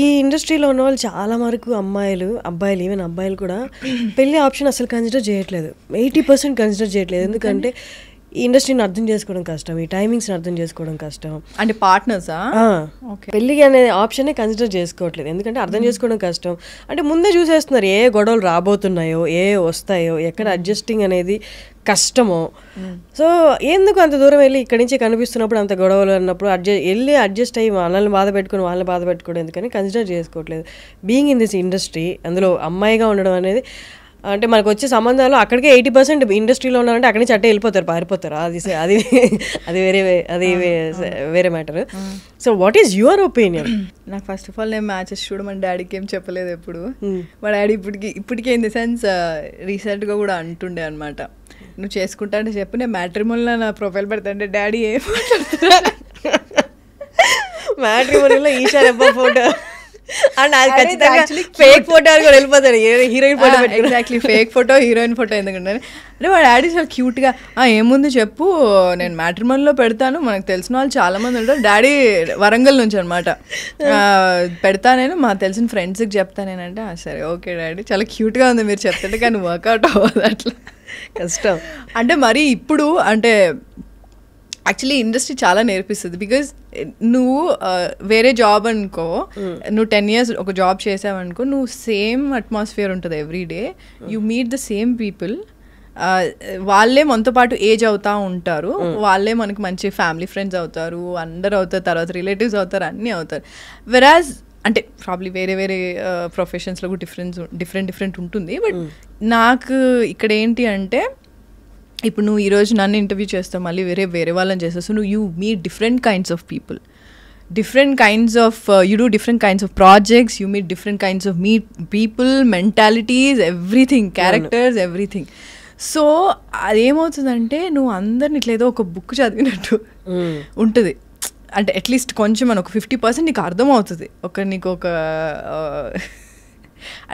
ఈ ఇండస్ట్రీలో ఉన్న వాళ్ళు చాలా వరకు అమ్మాయిలు అబ్బాయిలు ఈవెన్ అబ్బాయిలు కూడా పెళ్ళి ఆప్షన్ అసలు కన్సిడర్ చేయట్లేదు ఎయిటీ పర్సెంట్ కన్సిడర్ చేయట్లేదు ఎందుకంటే ఈ ఇండస్ట్రీని అర్థం చేసుకోవడం కష్టం ఈ టైమింగ్స్ని అర్థం చేసుకోవడం కష్టం అంటే పార్ట్నర్సా పెళ్ళి అనే ఆప్షనే కన్సిడర్ చేసుకోవట్లేదు ఎందుకంటే అర్థం hmm. చేసుకోవడం కష్టం అంటే ముందే చూసేస్తున్నారు ఏ గొడవలు రాబోతున్నాయో ఏ వస్తాయో ఎక్కడ అడ్జస్టింగ్ hmm. అనేది కష్టమో hmm. సో ఎందుకు అంత దూరం వెళ్ళి ఇక్కడి నుంచి కనిపిస్తున్నప్పుడు అంత గొడవలు అన్నప్పుడు అడ్జస్ట్ వెళ్ళి అడ్జస్ట్ అయ్యి వాళ్ళని బాధ పెట్టుకుని వాళ్ళని బాధ పెట్టుకోవడం ఎందుకని కన్సిడర్ చేసుకోవట్లేదు బీయింగ్ ఇన్ దిస్ ఇండస్ట్రీ అందులో అమ్మాయిగా ఉండడం అనేది అంటే మనకు వచ్చే సంబంధాలు అక్కడికే ఎయిటీ పర్సెంట్ ఇండస్ట్రీలో ఉన్నారంటే అక్కడి నుంచి అట్టే వెళ్ళిపోతారు పారిపోతారు అది అది అది వేరే అది వేరే matter so what is your opinion నాకు ఫస్ట్ ఆఫ్ ఆల్ నేను మ్యాచెస్ చూడమని మన డాడీకి ఏం చెప్పలేదు ఎప్పుడు hmm. మా డాడీ ఇప్పటికి ఇప్పటికే ఇన్ ది సెన్స్ రీసెంట్గా కూడా అంటుండే అనమాట నువ్వు చేసుకుంటా అంటే చెప్పు నేను మ్యాట్రిమోన్లో నా ప్రొఫైల్ పెడతా అంటే డాడీ ఏం మాట్లాడుతున్నా మ్యాట్రిమోన్లో ఈషా ఫోటో అండ్ అది ఖచ్చితంగా ఫేక్ ఫోటో కూడా వెళ్ళిపోతాడు heroine photo exactly fake photo heroine photo ఎందుకంటే అంటే వాడు డాడీ చాలా క్యూట్గా ఏముంది చెప్పు నేను మ్యాట్రిమోన్లో పెడతాను మనకు తెలిసిన వాళ్ళు చాలామంది ఉంటారు డాడీ వరంగల్ నుంచి అనమాట పెడతా మా తెలిసిన ఫ్రెండ్స్కి చెప్తా నేనంటే సరే ఓకే డాడీ చాలా క్యూట్గా ఉంది మీరు చెప్తుంటే కానీ వర్కౌట్ అవ్వదు అట్లా కష్టం అంటే మరి ఇప్పుడు అంటే యాక్చువల్లీ ఇండస్ట్రీ చాలా నేర్పిస్తుంది బికాజ్ eh, నువ్వు uh, వేరే జాబ్ అనుకో hmm. నువ్వు టెన్ ఇయర్స్ ఒక జాబ్ చేసావనుకో నువ్వు సేమ్ అట్మాస్ఫియర్ ఉంటుంది every day you meet the same people వాళ్ళే మనతో పాటు ఏజ్ అవుతా ఉంటారు hmm. వాళ్ళే మనకి మంచి ఫ్యామిలీ ఫ్రెండ్స్ అవుతారు అందరు అవుతారు తర్వాత రిలేటివ్స్ అవుతారు అన్నీ అవుతారు వెరాజ్ అంటే ప్రాబ్లీ వేరే వేరే ప్రొఫెషన్స్లో uh, కూడా డిఫరెన్స్ డిఫరెంట్ డిఫరెంట్ ఉంటుంది బట్ hmm. నాకు ఇక్కడ ఏంటి అంటే ఇప్పుడు నువ్వు ఈరోజు నన్ను ఇంటర్వ్యూ చేస్తావు మళ్ళీ వేరే వేరే వాళ్ళని చేస్తావు నువ్వు you me different kinds of people different kinds of you do different kinds of projects you meet different kinds of meet people mentalities everything characters everything so అదేమవుతుందంటే నువ్వు అందరిని ఇట్లేదో ఒక బుక్ చదివినట్టు hmm. ఉంటుంది అంటే అట్లీస్ట్ కొంచెం అని ఒక ఫిఫ్టీ పర్సెంట్ నీకు అర్థం అవుతుంది ఒక నీకు ఒక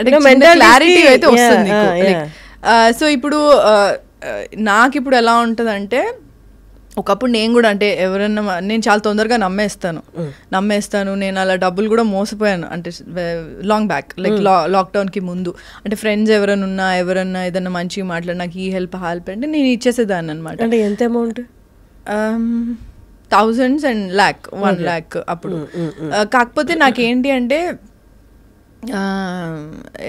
అంటే క్లారిటీ అయితే వస్తుంది సో ఇప్పుడు నాకు ఇప్పుడు ఎలా ఉంటుందంటే ఒకప్పుడు నేను కూడా అంటే ఎవరన్నా నేను చాలా తొందరగా నమ్మేస్తాను నమ్మేస్తాను నేను అలా డబ్బులు కూడా మోసపోయాను అంటే లాంగ్ బ్యాక్ లైక్ లా లాక్డౌన్కి ముందు అంటే ఫ్రెండ్స్ ఎవరైనా ఉన్నా ఎవరన్నా ఏదన్నా మంచిగా మాట్లాడి నాకు ఈ హెల్ప్ హెల్ప్ అంటే నేను ఇచ్చేసేదాన్ని అనమాట అంటే ఎంత amount thousands and lakh one lakh అప్పుడు కాకపోతే నాకేంటి అంటే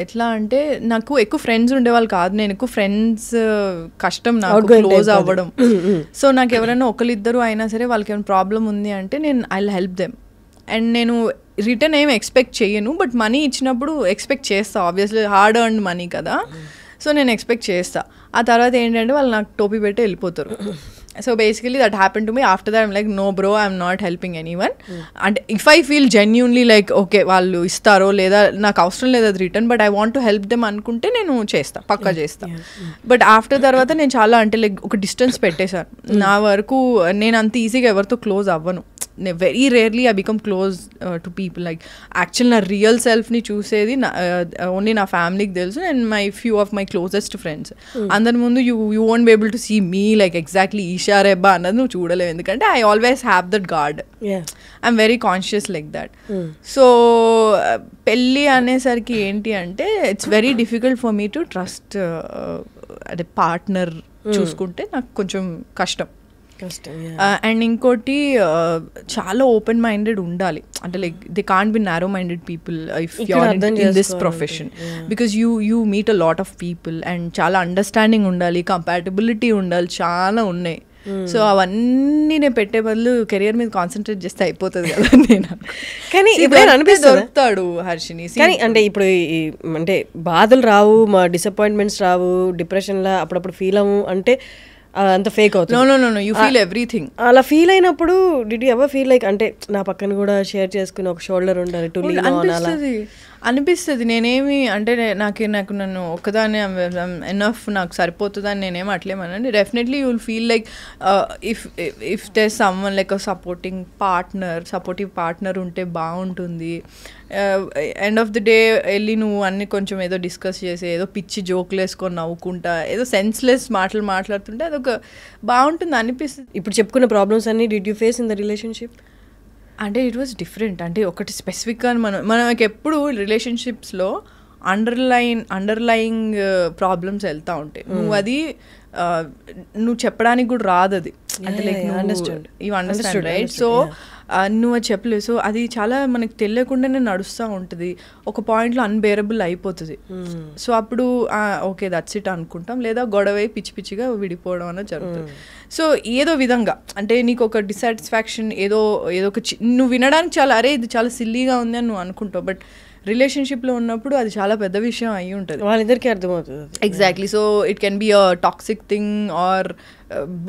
ఎట్లా అంటే నాకు ఎక్కువ ఫ్రెండ్స్ ఉండేవాళ్ళు కాదు నేను ఎక్కువ ఫ్రెండ్స్ కష్టం నాకు క్లోజ్ అవ్వడం సో నాకు ఎవరైనా ఒకరిద్దరు అయినా సరే వాళ్ళకి ఏమైనా ప్రాబ్లం ఉంది అంటే నేను ఐ హెల్ప్ దెమ్ అండ్ నేను రిటర్న్ ఏం ఎక్స్పెక్ట్ చేయను బట్ మనీ ఇచ్చినప్పుడు ఎక్స్పెక్ట్ చేస్తా ఆబ్వియస్లీ హార్డ్ ఎర్న్డ్ మనీ కదా సో నేను ఎక్స్పెక్ట్ చేస్తా ఆ తర్వాత ఏంటంటే వాళ్ళు నాకు టోపీ పెట్టి వెళ్ళిపోతారు so basically that happen to me after that I'm like no bro I'm not helping any one and if I feel genuinely like okay వాళ్ళు ఇస్తారో లేదా నాకు అవసరం లేదు అది return but I want to help them అనుకుంటే నేను చేస్తాను పక్కా చేస్తాను బట్ ఆఫ్టర్ తర్వాత నేను చాలా అంటే లైక్ ఒక డిస్టెన్స్ పెట్టేశాను hmm. నా వరకు నేను అంత ఈజీగా ఎవరితో క్లోజ్ అవ్వను very rarely I become close to people like actual నా రియల్ సెల్ఫ్ని చూసేది ఓన్లీ నా ఫ్యామిలీకి uh, uh, తెలుసు and my few of my closest friends అందరి ముందు you you won't be able to see me like exactly Eesha Rebba అన్నది నువ్వు చూడలేవు ఎందుకంటే I always have that guard I'm very conscious like that so పెళ్ళి అనేసరికి ఏంటి అంటే it's very difficult for me to trust అదే పార్ట్నర్ hmm. చూసుకుంటే నాకు కొంచెం కష్టం అండ్ uh, ఇంకోటి uh, చాలా ఓపెన్ మైండెడ్ ఉండాలి అంటే like they can't be narrow minded people if in this profession because you you meet a lot of people and చాలా అండర్స్టాండింగ్ ఉండాలి కంపాటబిలిటీ ఉండాలి చాలా ఉన్నాయి సో hmm. అవన్నీ నేను పెట్టే బదులు కెరియర్ మీద కాన్సన్ట్రేట్ చేస్తే అయిపోతుంది కదా నేను కానీ ఇప్పుడు దొరుకుతాడు హర్షిని కానీ అంటే ఇప్పుడు అంటే బాధలు రావు మా డిసప్పాయింట్మెంట్స్ రావు డిప్రెషన్లా అప్పుడప్పుడు ఫీల్ అవ్వు అంటే అంత ఫేక్ అవుతుంది ఎవ్రీథింగ్ అలా ఫీల్ అయినప్పుడు డిడ్ ఎవర్ ఫీల్ లైక్ అంటే నా పక్కన కూడా షేర్ చేసుకుని ఒక షోల్డర్ ఉండాలి టు లీవ్ అలా అనిపిస్తుంది నేనేమి అంటే నాకు నాకు నన్ను ఒకదాని ఎనఫ్ నాకు సరిపోతుందని నేనేం అట్లేమనండి definitely you will feel like if if they some like supporting partner supportive partner ఉంటే బాగుంటుంది ఎండ్ ఆఫ్ ది డే వెళ్ళి నువ్వు అన్ని కొంచెం ఏదో డిస్కస్ చేసి ఏదో పిచ్చి జోకులు వేసుకొని నవ్వుకుంటా ఏదో సెన్స్లెస్ మాటలు మాట్లాడుతుంటే అదొక బాగుంటుంది అనిపిస్తుంది ఇప్పుడు చెప్పుకున్న ప్రాబ్లమ్స్ అన్ని did you face in the relationship అంటే ఇట్ వాజ్ డిఫరెంట్ అంటే ఒకటి స్పెసిఫిక్గా మనం మనకి ఎప్పుడు రిలేషన్షిప్స్లో అండర్లైన్ అండర్లయింగ్ ప్రాబ్లమ్స్ వెళ్తూ ఉంటాయి నువ్వు hmm. అది uh, నువ్వు చెప్పడానికి కూడా రాదు అది రైట్ సో uh, నువ్వు అది చెప్పలేదు సో అది చాలా మనకు తెలియకుండానే నడుస్తూ ఉంటుంది ఒక పాయింట్లో అన్బేరబుల్ అయిపోతుంది సో అప్పుడు ఓకే దట్స్ ఇట్ అనుకుంటాం లేదా గొడవ పిచ్చి పిచ్చిగా విడిపోవడం అనేది జరుగుతుంది సో hmm. ఏదో విధంగా అంటే నీకు ఒక డిసాటిస్ఫాక్షన్ ఏదో ఏదో ఒక నువ్వు వినడానికి చాలా అరే ఇది చాలా సిల్లీగా ఉంది అని నువ్వు అనుకుంటావు బట్ రిలేషన్షిప్లో ఉన్నప్పుడు అది చాలా పెద్ద విషయం అయి ఉంటుంది వాళ్ళిద్దరికీ అర్థమవుతుంది exactly so it can be a toxic thing or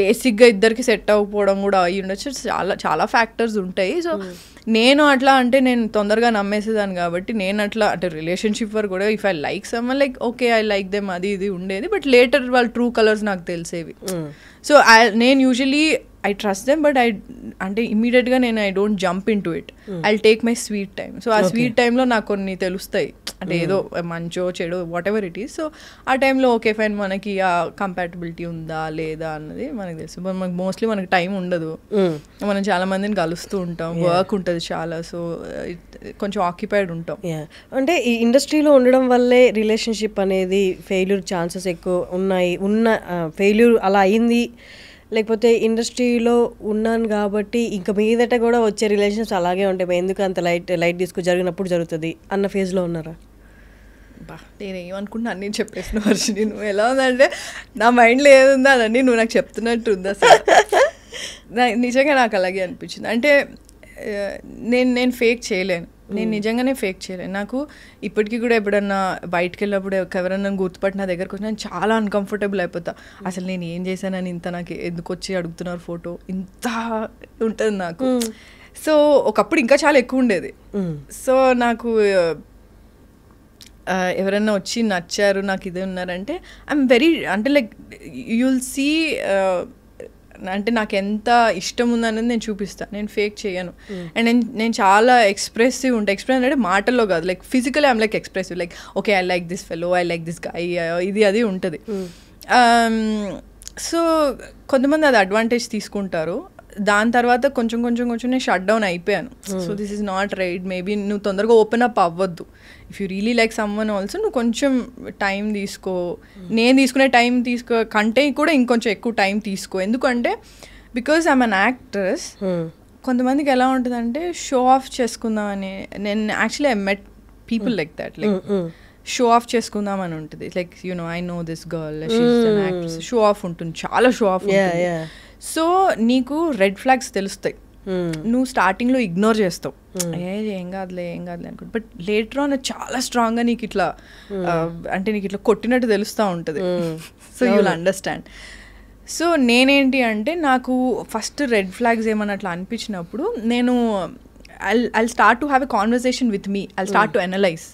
బేసిక్గా ఇద్దరికి సెట్ అవ్వకపోవడం కూడా అయ్యి ఉండొచ్చు చాలా చాలా ఫ్యాక్టర్స్ ఉంటాయి సో hmm. నేను అట్లా అంటే నేను తొందరగా నమ్మేసేదాన్ని కాబట్టి నేను అట్లా అంటే రిలేషన్షిప్ వరకు కూడా if I like some like okay I like them అది ఇది ఉండేది బట్ లేటర్ వాళ్ళ ట్రూ కలర్స్ నాకు తెలిసేవి సో hmm. నేను usually I trust them but I అంటే ఇమీడియట్గా నేను I don't jump in to it I take my sweet time so ఆ స్వీట్ టైంలో నాకు కొన్ని తెలుస్తాయి అంటే hmm. ఏదో మంచో చెడు whatever it is so ఆ టైంలో ఓకే ఫైన్ మనకి ఆ కంపాటబిలిటీ ఉందా లేదా అన్నది మనకు తెలుసు మనకి మోస్ట్లీ మనకి టైం ఉండదు hmm. మనం చాలా మందిని కలుస్తూ ఉంటాం వర్క్ ఉంటుంది చాలా సో కొంచెం ఆక్యుపైడ్ ఉంటాం అంటే ఈ ఇండస్ట్రీలో ఉండడం వల్లే రిలేషన్షిప్ అనేది ఫెయిల్యూర్ ఛాన్సెస్ ఎక్కువ ఉన్నాయి ఉన్న ఫెయిల్యూర్ అలా అయింది లేకపోతే ఇండస్ట్రీలో ఉన్నాను కాబట్టి ఇంకా మీదట కూడా వచ్చే రిలేషన్స్ అలాగే ఉంటాయి ఎందుకు అంత లైట్ లైట్ డిస్క్ జరిగినప్పుడు జరుగుతుంది అన్న ఫేజ్లో ఉన్నారా నేను ఏమనుకుంటున్నా నేను చెప్పేసిన వర్షి నువ్వు ఎలా ఉందంటే నా మైండ్లో ఏదుందో అని నువ్వు నాకు చెప్తున్నట్టు ఉందా సార్ నిజంగా నాకు అలాగే అనిపించింది అంటే నేను నేను ఫేక్ చేయలేను నేను నిజంగానే ఫేక్ చేయలేను నాకు ఇప్పటికీ కూడా ఎప్పుడన్నా బయటకు వెళ్ళినప్పుడు ఎవరన్నా గుర్తుపట్టి నా దగ్గరకు వచ్చిన చాలా అన్కంఫర్టబుల్ అయిపోతా అసలు నేను ఏం చేశానని ఇంత నాకు ఎందుకు వచ్చి అడుగుతున్నారు ఫోటో ఇంత ఉంటుంది నాకు సో ఒకప్పుడు ఇంకా చాలా ఎక్కువ ఉండేది సో నాకు ఎవరైనా వచ్చి నచ్చారు నాకు ఇదే ఉన్నారంటే ఐఎమ్ వెరీ అంటే లైక్ యుల్ సీ అంటే నాకు ఎంత ఇష్టం ఉందనేది నేను చూపిస్తాను నేను ఫేక్ చేయను అండ్ hmm. నేను నేను చాలా ఎక్స్ప్రెసివ్ ఉంటాను ఎక్స్ప్రెస్ అంటే మాటల్లో కాదు like physical I'm like expressive like okay I like this fellow I like this guy ఇది అది ఉంటుంది సో hmm. um, కొంతమంది అది అడ్వాంటేజ్ తీసుకుంటారు దాని తర్వాత కొంచెం కొంచెం కొంచెం నేను షట్ డౌన్ అయిపోయాను so this is not right maybe నువ్వు తొందరగా ఓపెన్ అప్ అవ్వద్దు if you really like one also నువ్వు కొంచెం టైం తీసుకో hmm. నేను తీసుకునే టైం తీసుకో కంటే కూడా ఇంకొంచెం ఎక్కువ టైం తీసుకో ఎందుకంటే బికాస్ ఐమ్ అన్ యాక్ట్రెస్ కొంతమందికి ఎలా ఉంటుందంటే షో ఆఫ్ చేసుకుందామని నేను actually I met people like that like show off చేసుకుందాం అని ఉంటుంది like you know I know this girl show off ఉంటుంది చాలా షో ఆఫ్ ఉంటుంది సో నీకు రెడ్ ఫ్లాగ్స్ తెలుస్తాయి hmm. నువ్వు స్టార్టింగ్లో ఇగ్నోర్ చేస్తావు hmm. ఏ ఏం కాదులే ఏం కాదులే అనుకో బట్ లేటర్ ఆన్ చాలా స్ట్రాంగ్గా నీకు ఇట్లా hmm. అంటే నీకు ఇట్లా కొట్టినట్టు తెలుస్తూ ఉంటుంది so you will understand so నేనేంటి అంటే నాకు ఫస్ట్ రెడ్ ఫ్లాగ్స్ ఏమన్నా అట్లా అనిపించినప్పుడు నేను I I start to have a conversation with me I start to analyse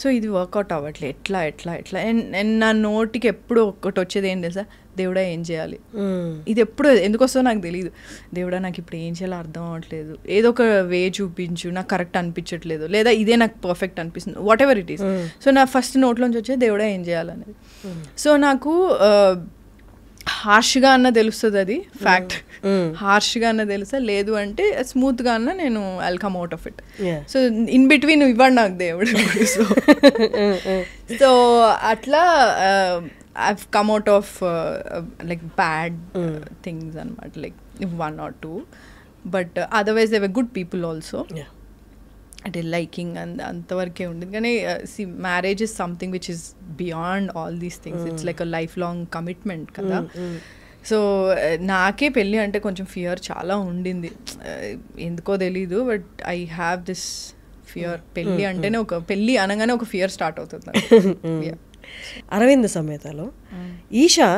so ఇది వర్కౌట్ అవ్వట్లే ఎట్లా ఎట్లా ఎట్లా అండ్ నా నోటికి ఎప్పుడు ఒక్కటి వచ్చేది ఏం తెలుసా దేవుడా ఏం చేయాలి ఇది ఎప్పుడు ఎందుకు వస్తుందో నాకు తెలియదు దేవుడా నాకు ఇప్పుడు ఏం చేయాలో అర్థం అవ్వట్లేదు ఏదో ఒక వే చూపించు నాకు కరెక్ట్ అనిపించట్లేదు లేదా ఇదే నాకు పర్ఫెక్ట్ అనిపిస్తుంది whatever it is so నా ఫస్ట్ నోట్లోంచి వచ్చే దేవుడా ఏం చేయాలనేది సో నాకు హార్ష్గా అన్న తెలుస్తుంది అది ఫ్యాక్ట్ mm. Mm. హార్ష్గా అన్న తెలుసా లేదు అంటే స్మూత్గా అన్న నేను I'll come out of it so in between ఇవ్వండి నాకు దేవుడు సో mm, అట్లా I come out of like bad things అనమాట like one or two but otherwise దేవ్ గుడ్ పీపుల్ ఆల్సో అంటే లైకింగ్ అంత అంతవరకే ఉండేది కానీ see marriage is something which is beyond all these things it's like a life long commitment కదా so mm, mm. eh, నాకే పెళ్ళి అంటే కొంచెం ఫియర్ చాలా ఉండింది eh, ఎందుకో తెలీదు but I have this fear పెళ్ళి mm, అంటేనే ఒక పెళ్ళి అనగానే ఒక ఫియర్ స్టార్ట్ అవుతుంది అరవింద సమేతలో ఈషా